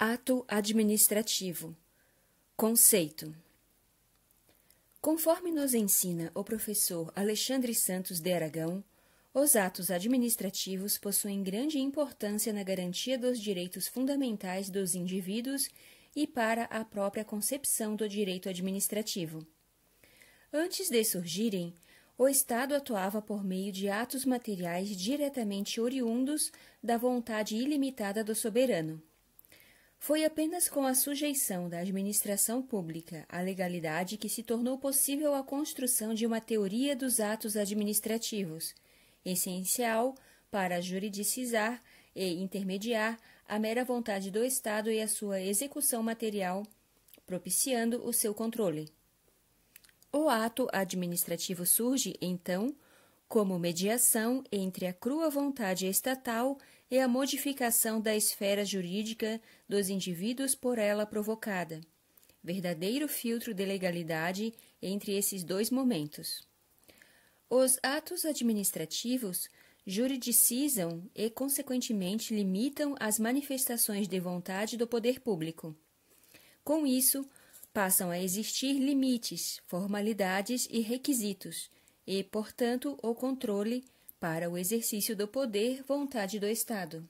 Ato administrativo. Conceito. Conforme nos ensina o professor Alexandre Santos de Aragão, os atos administrativos possuem grande importância na garantia dos direitos fundamentais dos indivíduos e para a própria concepção do direito administrativo. Antes de surgirem, o Estado atuava por meio de atos materiais diretamente oriundos da vontade ilimitada do soberano. Foi apenas com a sujeição da administração pública à legalidade que se tornou possível a construção de uma teoria dos atos administrativos, essencial para juridicizar e intermediar a mera vontade do Estado e a sua execução material, propiciando o seu controle. O ato administrativo surge, então, como mediação entre a crua vontade estatal é a modificação da esfera jurídica dos indivíduos por ela provocada, verdadeiro filtro de legalidade entre esses dois momentos. Os atos administrativos juridicizam e, consequentemente, limitam as manifestações de vontade do poder público. Com isso, passam a existir limites, formalidades e requisitos, e, portanto, o controle para o exercício do poder, vontade do Estado.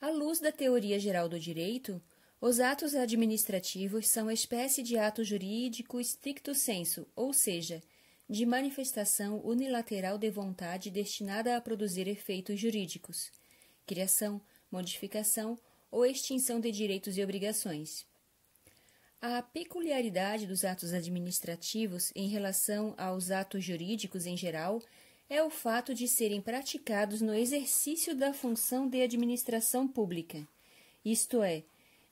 À luz da teoria geral do direito, os atos administrativos são espécie de ato jurídico stricto senso, ou seja, de manifestação unilateral de vontade destinada a produzir efeitos jurídicos, criação, modificação ou extinção de direitos e obrigações. A peculiaridade dos atos administrativos em relação aos atos jurídicos em geral é o fato de serem praticados no exercício da função de administração pública, isto é,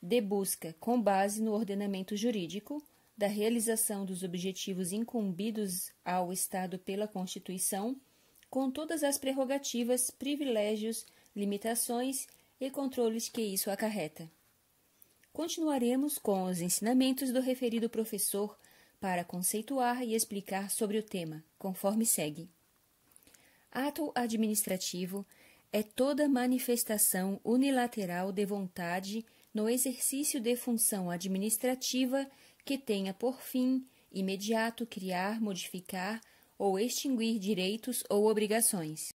de busca, com base no ordenamento jurídico, da realização dos objetivos incumbidos ao Estado pela Constituição, com todas as prerrogativas, privilégios, limitações e controles que isso acarreta. Continuaremos com os ensinamentos do referido professor para conceituar e explicar sobre o tema, conforme segue. Ato administrativo é toda manifestação unilateral de vontade no exercício de função administrativa que tenha por fim imediato criar, modificar ou extinguir direitos ou obrigações.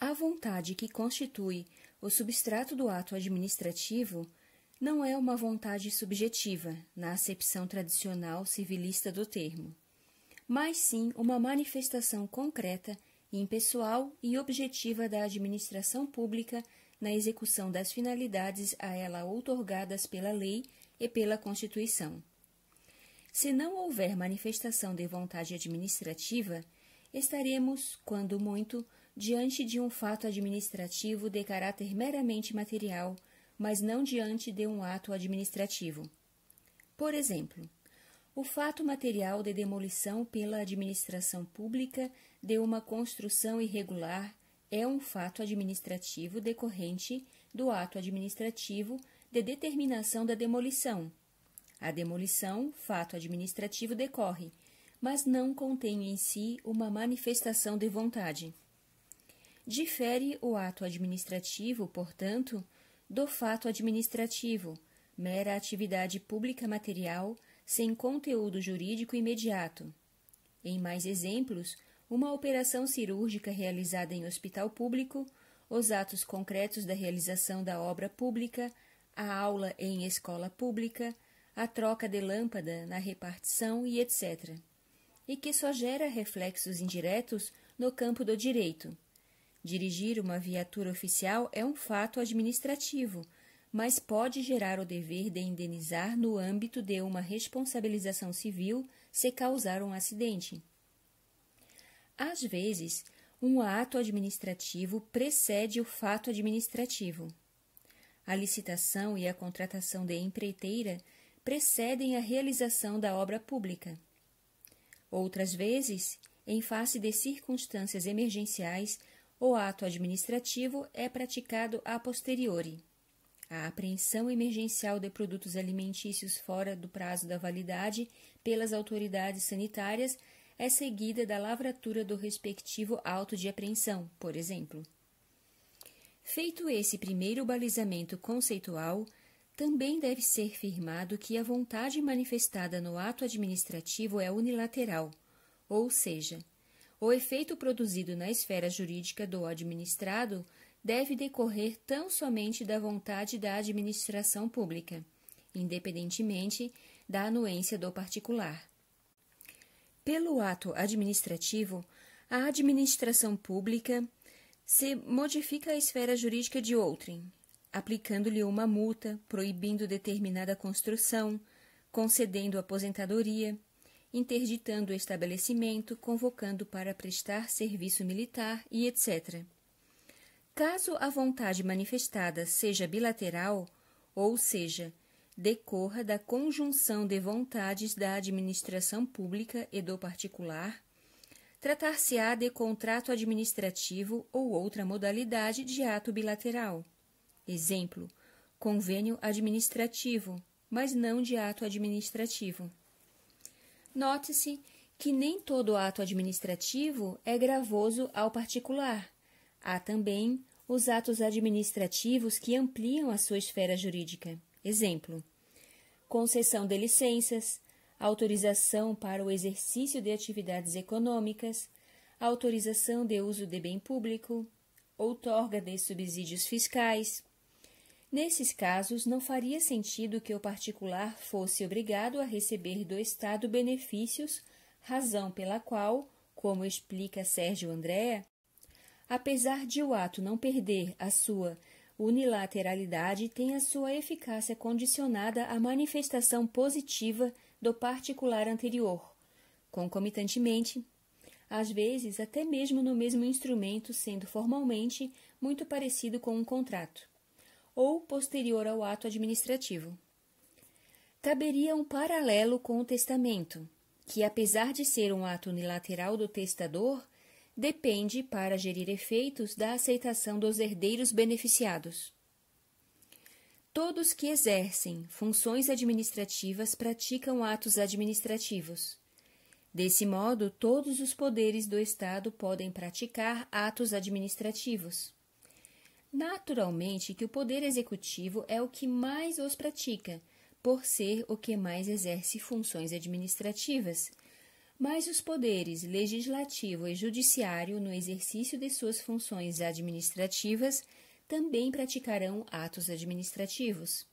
A vontade que constitui o substrato do ato administrativo não é uma vontade subjetiva, na acepção tradicional civilista do termo mas sim uma manifestação concreta, impessoal e objetiva da administração pública na execução das finalidades a ela outorgadas pela lei e pela Constituição. Se não houver manifestação de vontade administrativa, estaremos, quando muito, diante de um fato administrativo de caráter meramente material, mas não diante de um ato administrativo. Por exemplo, o fato material de demolição pela administração pública de uma construção irregular é um fato administrativo decorrente do ato administrativo de determinação da demolição. A demolição, fato administrativo, decorre, mas não contém em si uma manifestação de vontade. Difere o ato administrativo, portanto, do fato administrativo, mera atividade pública material sem conteúdo jurídico imediato. Em mais exemplos, uma operação cirúrgica realizada em hospital público, os atos concretos da realização da obra pública, a aula em escola pública, a troca de lâmpada na repartição e etc. E que só gera reflexos indiretos no campo do direito. Dirigir uma viatura oficial é um fato administrativo, mas pode gerar o dever de indenizar no âmbito de uma responsabilização civil se causar um acidente. Às vezes, um ato administrativo precede o fato administrativo. A licitação e a contratação de empreiteira precedem a realização da obra pública. Outras vezes, em face de circunstâncias emergenciais, o ato administrativo é praticado a posteriori a apreensão emergencial de produtos alimentícios fora do prazo da validade pelas autoridades sanitárias é seguida da lavratura do respectivo auto de apreensão, por exemplo. Feito esse primeiro balizamento conceitual, também deve ser firmado que a vontade manifestada no ato administrativo é unilateral, ou seja, o efeito produzido na esfera jurídica do administrado deve decorrer tão somente da vontade da administração pública, independentemente da anuência do particular. Pelo ato administrativo, a administração pública se modifica a esfera jurídica de outrem, aplicando-lhe uma multa, proibindo determinada construção, concedendo aposentadoria, interditando o estabelecimento, convocando para prestar serviço militar e etc. Caso a vontade manifestada seja bilateral, ou seja, decorra da conjunção de vontades da administração pública e do particular, tratar-se-á de contrato administrativo ou outra modalidade de ato bilateral. Exemplo: convênio administrativo, mas não de ato administrativo. Note-se que nem todo ato administrativo é gravoso ao particular, Há também os atos administrativos que ampliam a sua esfera jurídica. Exemplo: concessão de licenças, autorização para o exercício de atividades econômicas, autorização de uso de bem público, outorga de subsídios fiscais. Nesses casos, não faria sentido que o particular fosse obrigado a receber do Estado benefícios, razão pela qual, como explica Sérgio Andréa, apesar de o ato não perder a sua unilateralidade, tem a sua eficácia condicionada à manifestação positiva do particular anterior. Concomitantemente, às vezes até mesmo no mesmo instrumento, sendo formalmente muito parecido com um contrato, ou posterior ao ato administrativo. Caberia um paralelo com o testamento, que apesar de ser um ato unilateral do testador, depende, para gerir efeitos, da aceitação dos herdeiros beneficiados. Todos que exercem funções administrativas praticam atos administrativos. Desse modo, todos os poderes do Estado podem praticar atos administrativos. Naturalmente que o poder executivo é o que mais os pratica, por ser o que mais exerce funções administrativas, mas os poderes legislativo e judiciário, no exercício de suas funções administrativas, também praticarão atos administrativos.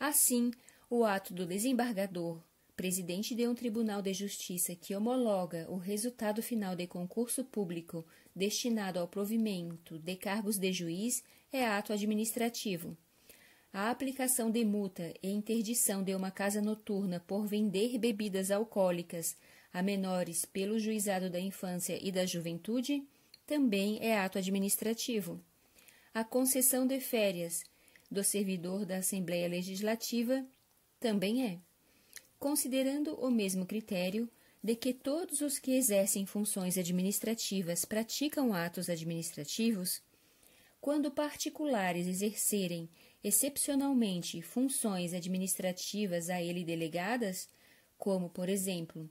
Assim, o ato do desembargador, presidente de um tribunal de justiça que homologa o resultado final de concurso público destinado ao provimento de cargos de juiz, é ato administrativo. A aplicação de multa e interdição de uma casa noturna por vender bebidas alcoólicas a menores pelo Juizado da Infância e da Juventude também é ato administrativo. A concessão de férias do servidor da Assembleia Legislativa também é, considerando o mesmo critério de que todos os que exercem funções administrativas praticam atos administrativos, quando particulares exercerem excepcionalmente funções administrativas a ele delegadas, como, por exemplo,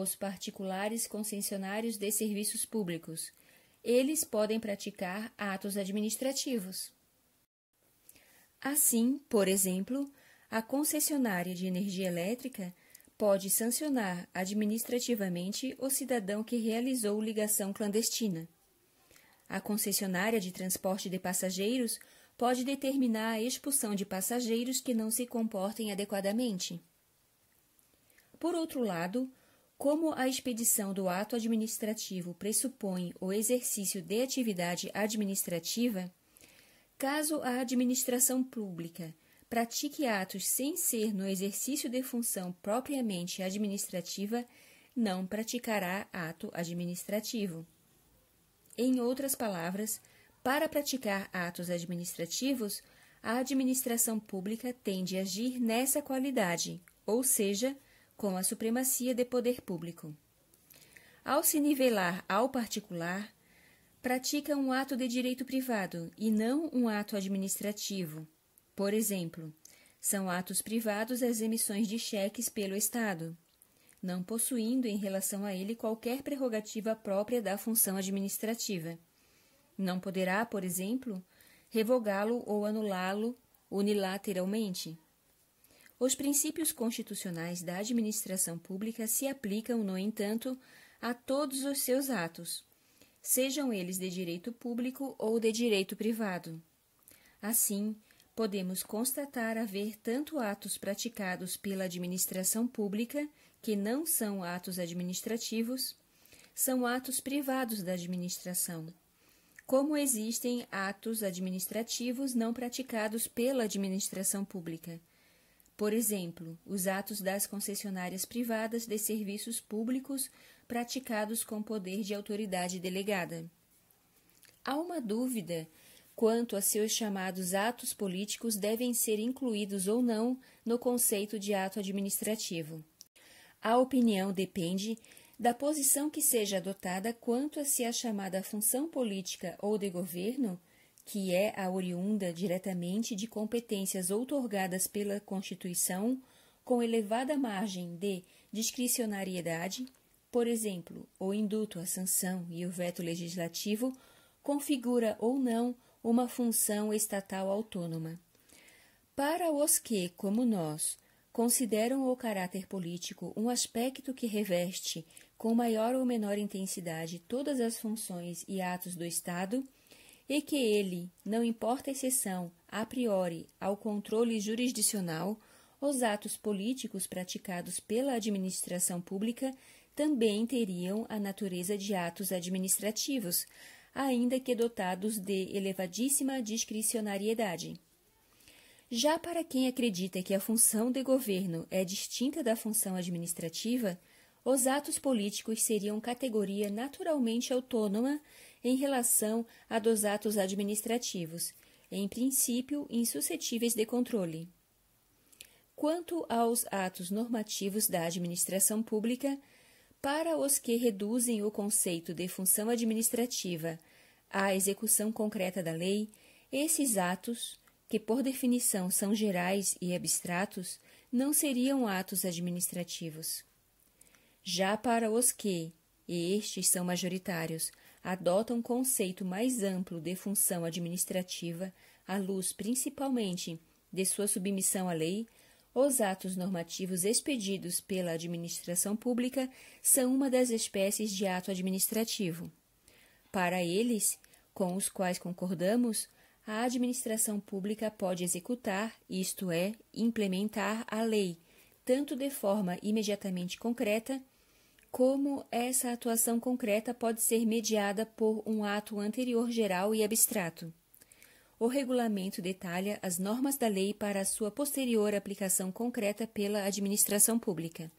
os particulares concessionários de serviços públicos. Eles podem praticar atos administrativos. Assim, por exemplo, a concessionária de energia elétrica pode sancionar administrativamente o cidadão que realizou ligação clandestina. A concessionária de transporte de passageiros pode determinar a expulsão de passageiros que não se comportem adequadamente. Por outro lado, como a expedição do ato administrativo pressupõe o exercício de atividade administrativa, caso a administração pública pratique atos sem ser no exercício de função propriamente administrativa, não praticará ato administrativo. Em outras palavras, para praticar atos administrativos, a administração pública tem de agir nessa qualidade, ou seja, com a supremacia de poder público. Ao se nivelar ao particular, pratica um ato de direito privado e não um ato administrativo. Por exemplo, são atos privados as emissões de cheques pelo Estado, não possuindo em relação a ele qualquer prerrogativa própria da função administrativa. Não poderá, por exemplo, revogá-lo ou anulá-lo unilateralmente. Os princípios constitucionais da administração pública se aplicam, no entanto, a todos os seus atos, sejam eles de direito público ou de direito privado. Assim, podemos constatar haver tanto atos praticados pela administração pública, que não são atos administrativos, são atos privados da administração, como existem atos administrativos não praticados pela administração pública por exemplo, os atos das concessionárias privadas de serviços públicos praticados com poder de autoridade delegada. Há uma dúvida quanto a se os chamados atos políticos devem ser incluídos ou não no conceito de ato administrativo. A opinião depende da posição que seja adotada quanto a se a chamada função política ou de governo que é a oriunda diretamente de competências outorgadas pela Constituição com elevada margem de discricionariedade, por exemplo, o induto, a sanção e o veto legislativo, configura ou não uma função estatal autônoma. Para os que, como nós, consideram o caráter político um aspecto que reveste, com maior ou menor intensidade, todas as funções e atos do Estado, e que ele não importa exceção a priori ao controle jurisdicional, os atos políticos praticados pela administração pública também teriam a natureza de atos administrativos, ainda que dotados de elevadíssima discricionariedade. Já para quem acredita que a função de governo é distinta da função administrativa, os atos políticos seriam categoria naturalmente autônoma em relação a dos atos administrativos, em princípio insuscetíveis de controle. Quanto aos atos normativos da administração pública, para os que reduzem o conceito de função administrativa à execução concreta da lei, esses atos, que por definição são gerais e abstratos, não seriam atos administrativos. Já para os que, e estes são majoritários, adotam um conceito mais amplo de função administrativa, à luz principalmente de sua submissão à lei, os atos normativos expedidos pela administração pública são uma das espécies de ato administrativo. Para eles, com os quais concordamos, a administração pública pode executar, isto é, implementar a lei, tanto de forma imediatamente concreta como essa atuação concreta pode ser mediada por um ato anterior geral e abstrato. O regulamento detalha as normas da lei para a sua posterior aplicação concreta pela administração pública.